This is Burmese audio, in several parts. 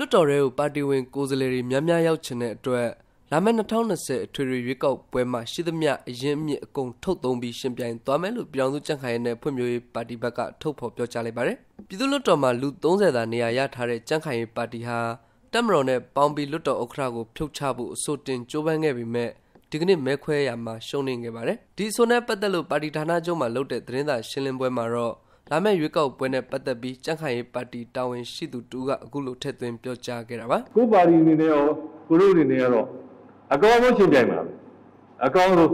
လွတ်တော်ရဲကိုပါတီဝင်ကိုယ်စားလှယ်တွေများများရောက်ချင်တဲ့အတွက်လာမယ့်2020အထွေထွေရွေးကောက်ပွဲမှာရှိသမျှအရင်မြစ်အကုန်ထုတ်သုံးပြီးရှင်ပြိုင်သွားမယ်လို့ပြည်အောင်စုကြံ့ခိုင်ရဲ့ဖွံ့ဖြိုးရေးပါတီဘက်ကထုတ်ဖော်ပြောကြားလိုက်ပါတယ်။ပြည်သူ့လွတ်တော်မှာလူ30သာနေရာရထားတဲ့ကြံ့ခိုင်ရေးပါတီဟာတက်မတော်နဲ့ပေါင်းပြီးလွတ်တော်ဥက္ကဋ္ဌကိုဖြုတ်ချဖို့အဆိုတင်ကြိုးပမ်းခဲ့ပေမဲ့ဒီကနေ့မဲခွဲရမှာရှုံးနေခဲ့ပါတယ်။ဒီအဆိုနဲ့ပတ်သက်လို့ပါတီဌာနချုပ်မှလုပ်တဲ့သတင်းစာရှင်းလင်းပွဲမှာတော့လာမယ့်ရွေးကောက်ပွဲနဲ့ပတ်သက်ပြီးကြံ့ခိုင်ရေးပါတီတာဝန်ရှိသူတူကအခုလိုထည့်သွင်းပြောကြားခဲ့တာပါကိုပါတီအနေနဲ့ရောကိုတို့အနေနဲ့ကတော့အကောင်းဆုံးရှင်ပြိုင်ပါမယ်အကောင်းဆုံး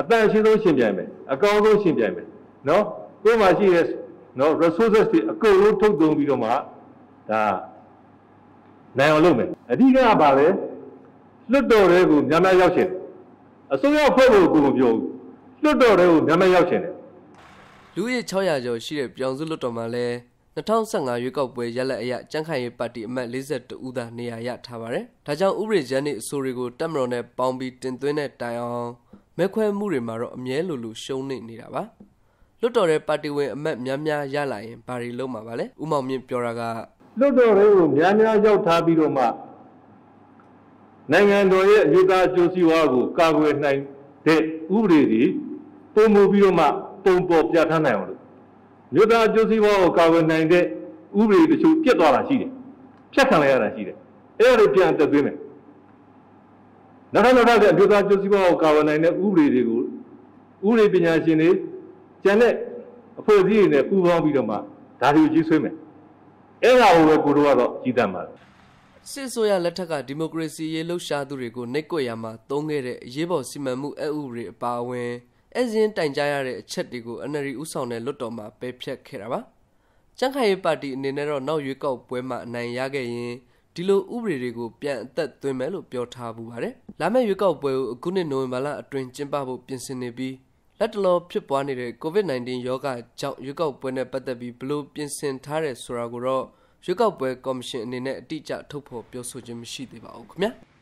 အတန်ရှိဆုံးရှင်ပြိုင်မယ်အကောင်းဆုံးရှင်ပြိုင်မယ်နော်ကိုယ်မှာရှိတဲ့နော် resources တွေအကုန်လုံးထုတ်သုံးပြီးတော့မှဒါနိုင်အောင်လုပ်မယ်အဓိကကပါလေလွတ်တော်တွေကိုများများရောက်ရှင်အစိုးရဖွဲ့ဖို့ကိုမပြောဘူးလွတ်တော်တွေကိုများများရောက်ရှင်တယ်လူရေ600ကျော်ရှိတဲ့ပြောင်စုလွတ်တော်မှာလည်း2015ရွေးကောက်ပွဲရလဒ်အရကြံခိုင်ရေးပါတီအမတ်42ဦးသာနေရာရထားပါတယ်။ဒါကြောင့်ဥပဒေကြမ်းတွေအဆိုတွေကိုတက်မတော်နဲ့ပေါင်းပြီးတင်သွင်းတဲ့တိုင်အောင်မဲခွဲမှုတွေမှာတော့အမြဲလိုလိုရှုံးနေနေတာပါ။လွတ်တော်တဲ့ပါတီဝင်အမတ်များများရလာရင်ဘာတွေလုပ်မှာပါလဲ။ဦးမောင်မြင့်ပြောတာကလွတ်တော်တွေကိုများများရောက်ထားပြီးတော့မှနိုင်ငံတော်ရဲ့အယူသားအကျိုးစီးပွားကိုကာကွယ်နိုင်တဲ့ဥပဒေတွေပုံမူပြီးတော့မှပုံပေါ်ပြဌာန်းနိုင်အောင်လို့မြို့သားအကျိုးစီးပွားကိုကာကွယ်နိုင်တဲ့ဥပဒေတချို့ပြတ်သွားတာရှိတယ်ဖြတ်ခံလိုက်ရတာရှိတယ်အဲ့ဒါတွေပြန်တက်သွင်းမယ်နောက်ထပ်နောက်ထပ်အမျိုးသားကျိုးစီးပွားကိုကာဝယ်နိုင်တဲ့ဥပဒေတွေကိုဥပဒေပညာရှင်တွေကျန်တဲ့အဖွဲ့အစည်းတွေနဲ့ပူးပေါင်းပြီးတော့မှဒါတွေကိုကြီးဆွေးမယ်အဲ့ဒါကိုပဲကိုတို့ကတော့ကြီးတတ်မှာစစ်ဆိုရလက်ထက်ကဒီမိုကရေစီရေလှုပ်ရှားသူတွေကိုနှိပ်ကွက်ရမှာသုံးခဲ့တဲ့အရေးပေါ်စီမံမှုအဥပဒေအပါအဝင်အစင်းတိုင်ကြားရတဲ့အချက်တွေကို NLD ဥဆောင်တဲ့လွတ်တော်မှာပယ်ဖျက်ခဲ့တာပါ။ကြံ့ခိုင်ရေးပါတီအနေနဲ့တော့နောက်ရွေးကောက်ပွဲမှာအနိုင်ရခဲ့ရင်ဒီလိုဥပဒေတွေကိုပြန်အသက်သွင်းမယ်လို့ပြောထားပူပါတယ်။လာမယ့်ရွေးကောက်ပွဲကိုအခုနှစ်နိုဝင်ဘာလအတွင်းကျင်းပဖို့ပြင်ဆင်နေပြီးလက်တလောဖြစ်ပွားနေတဲ့ COVID-19 ရောဂါကြောင့်ရွေးကောက်ပွဲနဲ့ပတ်သက်ပြီးဘလို့ပြင်ဆင်ထားတယ်ဆိုတာကိုတော့ရွေးကောက်ပွဲကော်မရှင်အနေနဲ့အတိအကျထုတ်ဖော်ပြောဆိုခြင်းမရှိသေးပါဘူးခင်ဗျာ။